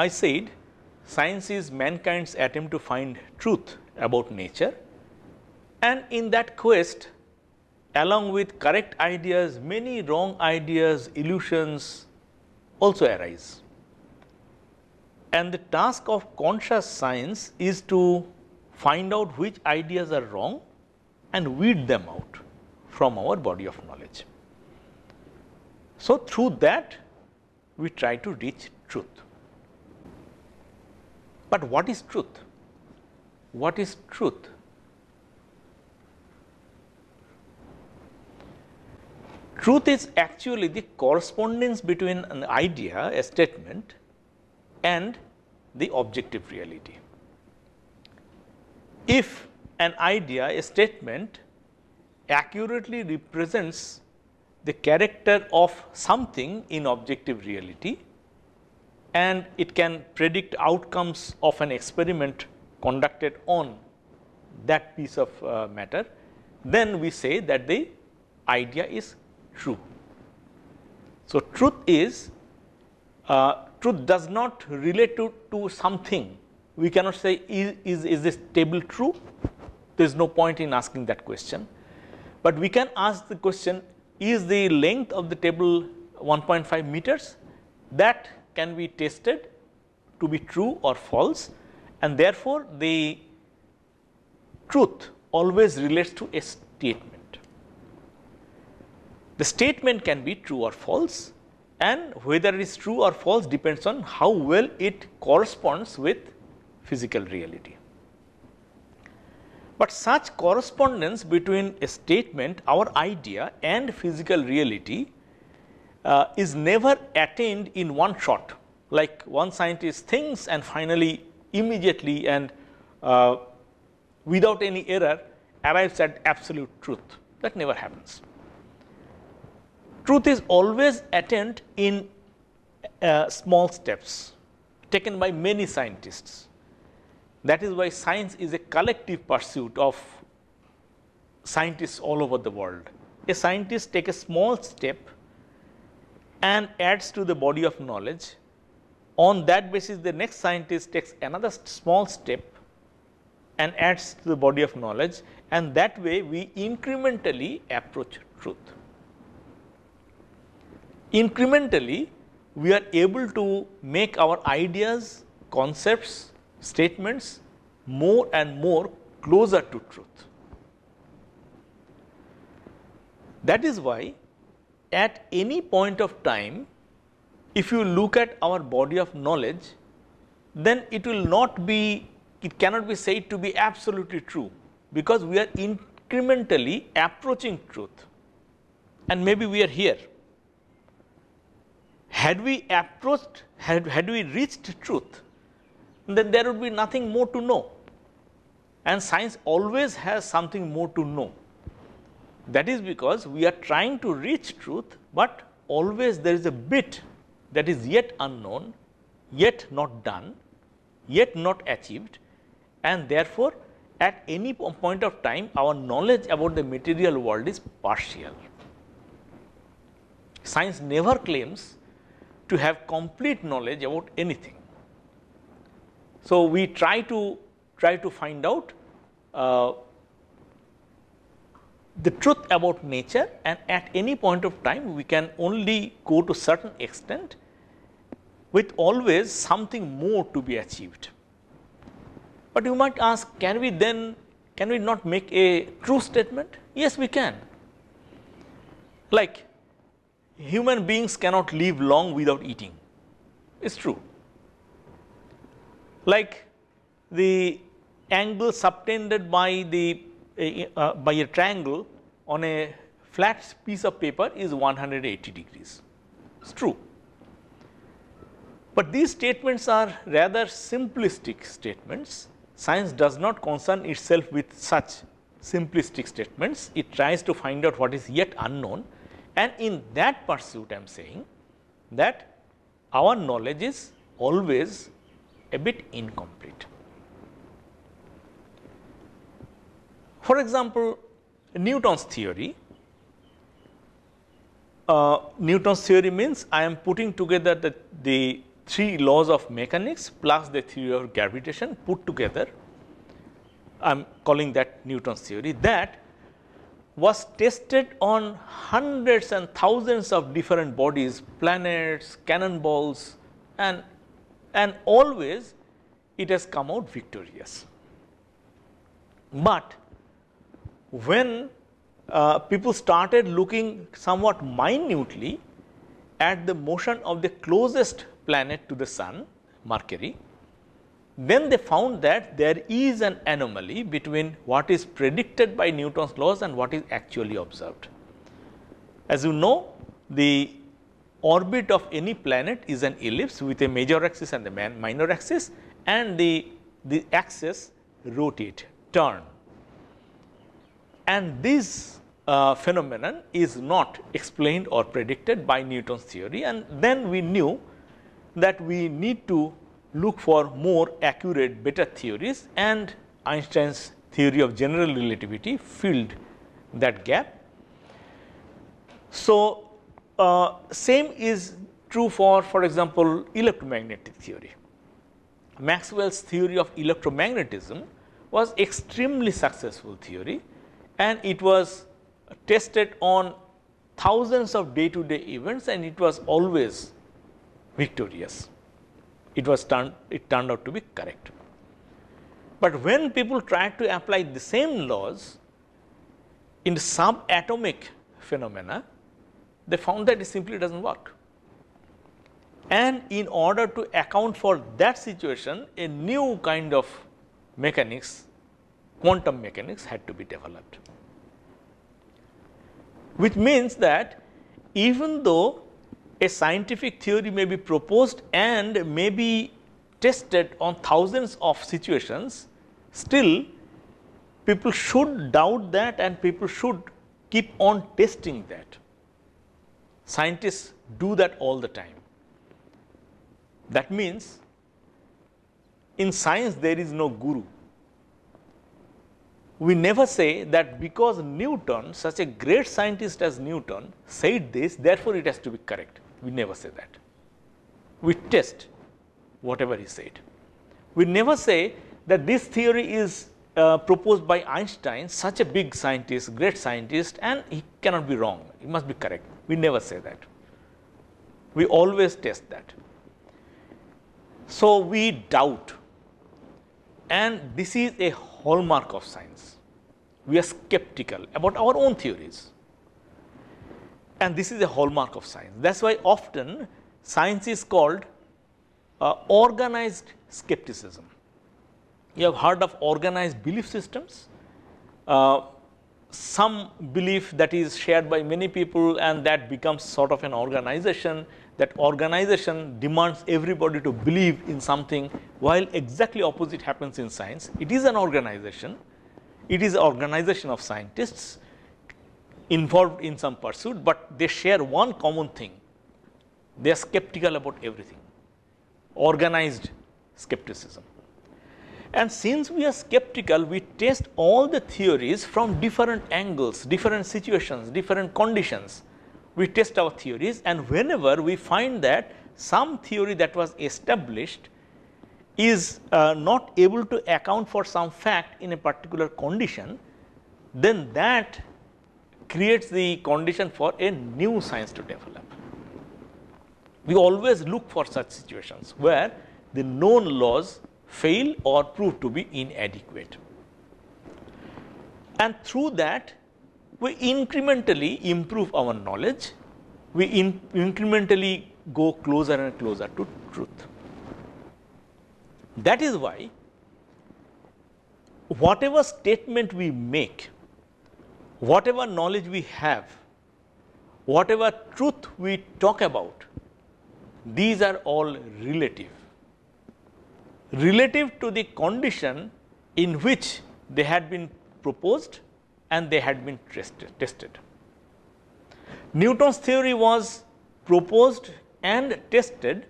I said science is mankind's attempt to find truth about nature and in that quest along with correct ideas many wrong ideas, illusions also arise. And the task of conscious science is to find out which ideas are wrong and weed them out from our body of knowledge. So, through that we try to reach truth. But what is truth? What is truth? Truth is actually the correspondence between an idea, a statement and the objective reality. If an idea, a statement accurately represents the character of something in objective reality, and it can predict outcomes of an experiment conducted on that piece of uh, matter, then we say that the idea is true. So, truth is uh, truth does not relate to, to something we cannot say is, is, is this table true there is no point in asking that question. But we can ask the question is the length of the table 1.5 meters that can be tested to be true or false and therefore the truth always relates to a statement. The statement can be true or false and whether it is true or false depends on how well it corresponds with physical reality. But such correspondence between a statement, our idea and physical reality uh, is never attained in one shot like one scientist thinks and finally immediately and uh, without any error arrives at absolute truth. That never happens. Truth is always attained in uh, small steps taken by many scientists. That is why science is a collective pursuit of scientists all over the world. A scientist take a small step and adds to the body of knowledge. On that basis, the next scientist takes another small step and adds to the body of knowledge and that way we incrementally approach truth. Incrementally, we are able to make our ideas, concepts, statements more and more closer to truth. That is why at any point of time if you look at our body of knowledge then it will not be it cannot be said to be absolutely true because we are incrementally approaching truth and maybe we are here. Had we approached, had, had we reached truth, then there would be nothing more to know and science always has something more to know. That is because we are trying to reach truth, but always there is a bit that is yet unknown, yet not done, yet not achieved and therefore, at any point of time our knowledge about the material world is partial. Science never claims to have complete knowledge about anything. So, we try to try to find out uh, the truth about nature and at any point of time we can only go to certain extent with always something more to be achieved. But you might ask can we then can we not make a true statement? Yes we can like human beings cannot live long without eating it's true like the angle subtended by the uh, by a triangle on a flat piece of paper is 180 degrees. It's true. But these statements are rather simplistic statements. Science does not concern itself with such simplistic statements. It tries to find out what is yet unknown and in that pursuit I am saying that our knowledge is always a bit incomplete. For example, Newton's theory. Uh, Newton's theory means I am putting together the, the three laws of mechanics plus the theory of gravitation put together. I am calling that Newton's theory that was tested on hundreds and thousands of different bodies, planets, cannonballs and, and always it has come out victorious. But when uh, people started looking somewhat minutely at the motion of the closest planet to the sun, Mercury, then they found that there is an anomaly between what is predicted by Newton's laws and what is actually observed. As you know, the orbit of any planet is an ellipse with a major axis and a minor axis and the, the axis rotate, turn. And this uh, phenomenon is not explained or predicted by Newton's theory and then we knew that we need to look for more accurate better theories and Einstein's theory of general relativity filled that gap. So, uh, same is true for for example, electromagnetic theory. Maxwell's theory of electromagnetism was extremely successful theory and it was tested on thousands of day to day events and it was always victorious. It was turned, it turned out to be correct. But when people tried to apply the same laws in subatomic phenomena, they found that it simply does not work. And in order to account for that situation, a new kind of mechanics, quantum mechanics had to be developed which means that even though a scientific theory may be proposed and may be tested on thousands of situations, still people should doubt that and people should keep on testing that. Scientists do that all the time. That means in science there is no guru. We never say that because Newton, such a great scientist as Newton said this, therefore it has to be correct. We never say that. We test whatever he said. We never say that this theory is uh, proposed by Einstein, such a big scientist, great scientist and he cannot be wrong, he must be correct. We never say that. We always test that. So, we doubt and this is a hallmark of science. We are skeptical about our own theories. And this is a hallmark of science. That is why often science is called uh, organized skepticism. You have heard of organized belief systems. Uh, some belief that is shared by many people and that becomes sort of an organization that organization demands everybody to believe in something while exactly opposite happens in science. It is an organization, it is an organization of scientists involved in some pursuit, but they share one common thing. They are skeptical about everything, organized skepticism. And since we are skeptical, we test all the theories from different angles, different situations, different conditions we test our theories and whenever we find that some theory that was established is uh, not able to account for some fact in a particular condition, then that creates the condition for a new science to develop. We always look for such situations where the known laws fail or prove to be inadequate. And through that we incrementally improve our knowledge, we in incrementally go closer and closer to truth. That is why whatever statement we make, whatever knowledge we have, whatever truth we talk about, these are all relative. Relative to the condition in which they had been proposed and they had been tested. Newton's theory was proposed and tested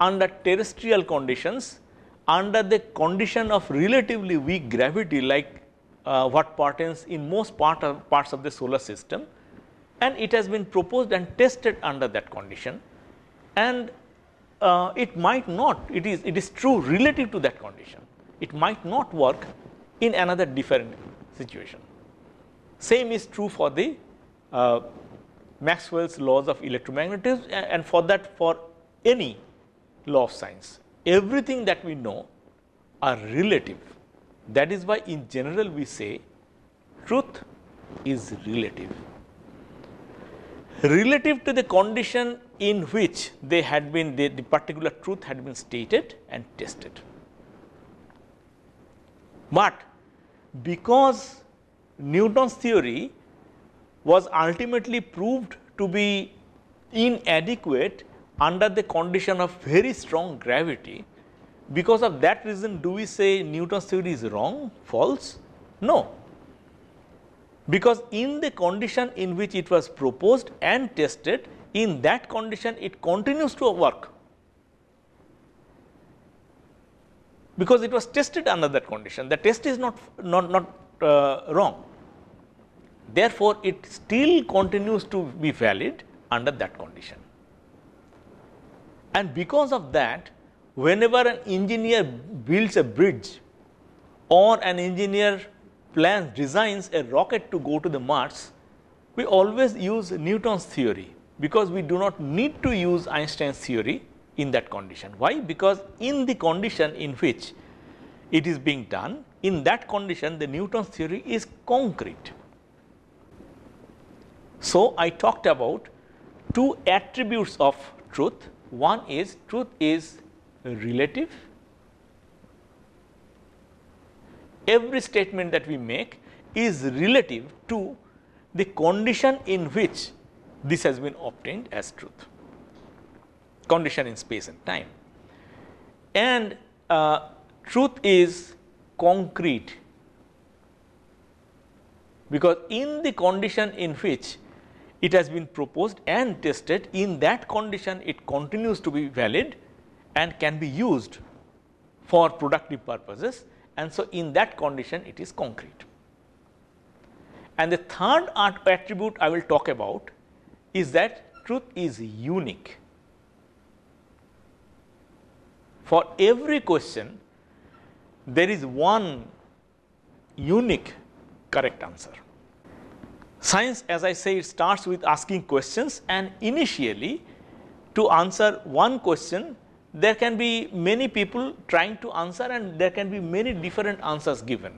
under terrestrial conditions under the condition of relatively weak gravity like uh, what pertains in most part of parts of the solar system and it has been proposed and tested under that condition and uh, it might not it is it is true relative to that condition it might not work in another different situation same is true for the uh, Maxwell's laws of electromagnetism and for that for any law of science. Everything that we know are relative. That is why in general we say truth is relative. Relative to the condition in which they had been the, the particular truth had been stated and tested. But because Newton's theory was ultimately proved to be inadequate under the condition of very strong gravity. Because of that reason do we say Newton's theory is wrong, false? No, because in the condition in which it was proposed and tested in that condition it continues to work because it was tested under that condition the test is not not not uh, wrong Therefore, it still continues to be valid under that condition. And because of that, whenever an engineer builds a bridge or an engineer plans, designs a rocket to go to the Mars, we always use Newton's theory because we do not need to use Einstein's theory in that condition. Why? Because in the condition in which it is being done, in that condition the Newton's theory is concrete. So, I talked about two attributes of truth. One is truth is relative. Every statement that we make is relative to the condition in which this has been obtained as truth, condition in space and time. And uh, truth is concrete because in the condition in which it has been proposed and tested in that condition it continues to be valid and can be used for productive purposes and so in that condition it is concrete. And the third attribute I will talk about is that truth is unique. For every question there is one unique correct answer. Science as I say it starts with asking questions and initially to answer one question there can be many people trying to answer and there can be many different answers given.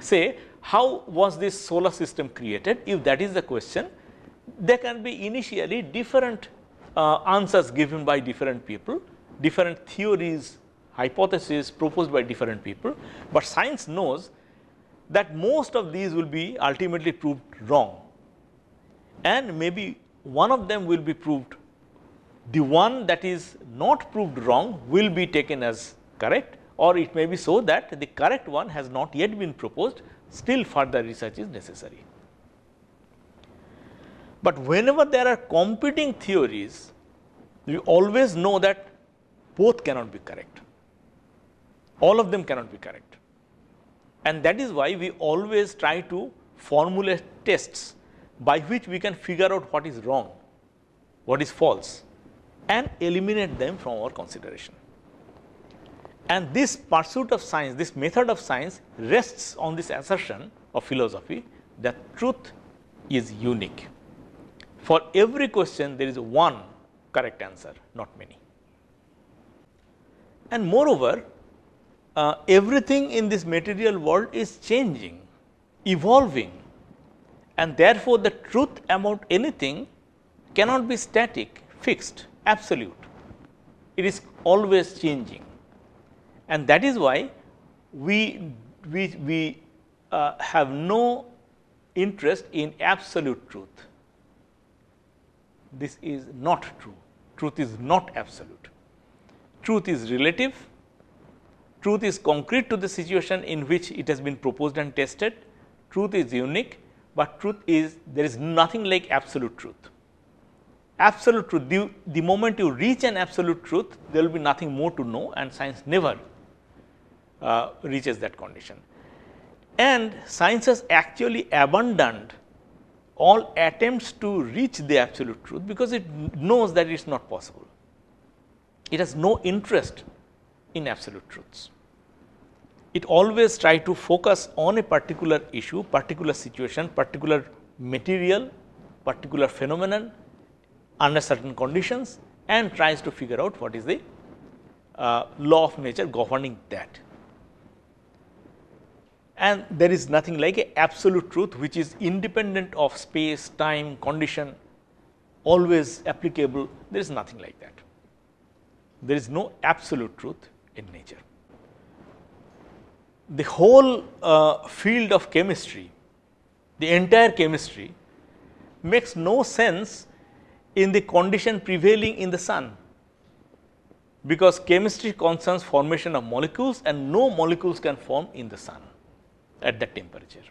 Say how was this solar system created if that is the question there can be initially different uh, answers given by different people, different theories, hypotheses proposed by different people, but science knows that most of these will be ultimately proved wrong and maybe one of them will be proved the one that is not proved wrong will be taken as correct or it may be so that the correct one has not yet been proposed still further research is necessary. But whenever there are competing theories we always know that both cannot be correct all of them cannot be correct and that is why we always try to formulate tests by which we can figure out what is wrong, what is false and eliminate them from our consideration. And this pursuit of science, this method of science rests on this assertion of philosophy that truth is unique. For every question there is one correct answer, not many. And moreover, uh, everything in this material world is changing, evolving and therefore the truth about anything cannot be static, fixed, absolute. It is always changing and that is why we, we, we uh, have no interest in absolute truth. This is not true. Truth is not absolute. Truth is relative Truth is concrete to the situation in which it has been proposed and tested. Truth is unique, but truth is there is nothing like absolute truth. Absolute truth, the, the moment you reach an absolute truth, there will be nothing more to know and science never uh, reaches that condition. And science has actually abandoned all attempts to reach the absolute truth because it knows that it is not possible. It has no interest in absolute truths. It always try to focus on a particular issue, particular situation, particular material, particular phenomenon under certain conditions and tries to figure out what is the uh, law of nature governing that. And there is nothing like a absolute truth which is independent of space, time, condition, always applicable, there is nothing like that. There is no absolute truth, in nature. The whole uh, field of chemistry, the entire chemistry makes no sense in the condition prevailing in the sun because chemistry concerns formation of molecules and no molecules can form in the sun at that temperature.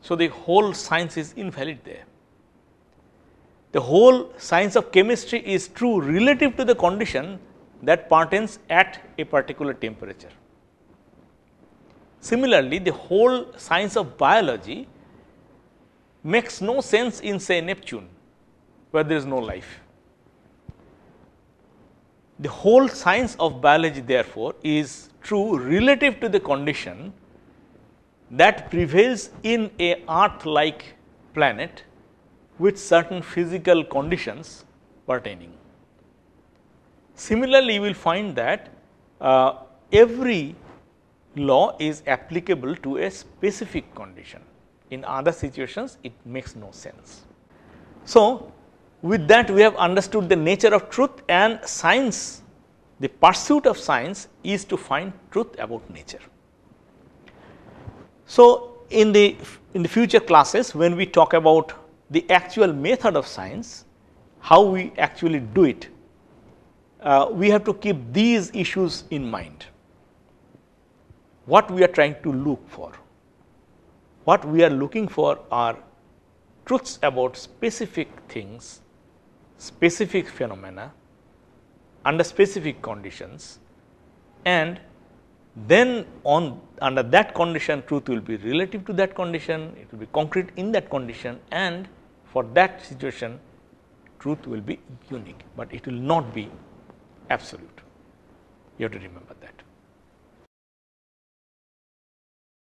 So, the whole science is invalid there. The whole science of chemistry is true relative to the condition that pertains at a particular temperature. Similarly, the whole science of biology makes no sense in say Neptune, where there is no life. The whole science of biology therefore, is true relative to the condition that prevails in a earth like planet with certain physical conditions pertaining. Similarly, you will find that uh, every law is applicable to a specific condition. In other situations, it makes no sense. So, with that we have understood the nature of truth and science, the pursuit of science is to find truth about nature. So, in the, in the future classes when we talk about the actual method of science, how we actually do it, uh, we have to keep these issues in mind. What we are trying to look for. What we are looking for are truths about specific things, specific phenomena under specific conditions and then on under that condition truth will be relative to that condition, it will be concrete in that condition and for that situation truth will be unique, but it will not be absolute. You have to remember that.